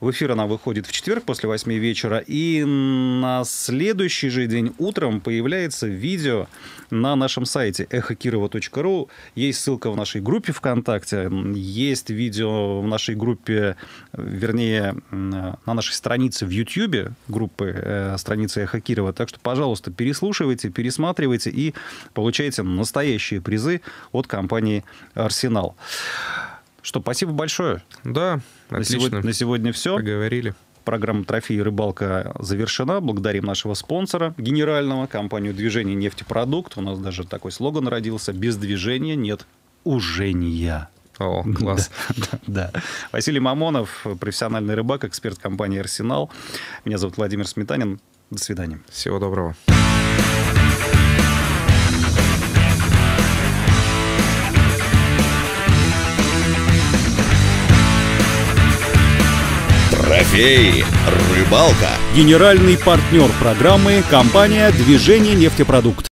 A: В эфир она выходит в четверг после 8 вечера. И на следующий же день утром появляется видео на нашем сайте эхокирова.ру. Есть ссылка в нашей группе ВКонтакте, есть видео в нашей группе, вернее, на нашей странице в Ютьюбе, группы э, страницы Эхо Кирова. Так что, пожалуйста, переслушивайте, пересматривайте и получайте настоящие призы от компании «Арсенал». Что, спасибо большое. Да, на сегодня, на сегодня все. Поговорили. Программа «Трофей рыбалка» завершена. Благодарим нашего спонсора генерального, компанию «Движение нефтепродукт». У нас даже такой слоган родился. «Без движения нет ужения». О, класс. Да, да, да. Василий Мамонов, профессиональный рыбак, эксперт компании «Арсенал». Меня зовут Владимир Сметанин. До свидания.
B: Всего доброго.
A: Трофеи, рыбалка. Генеральный партнер программы – компания «Движение нефтепродукт».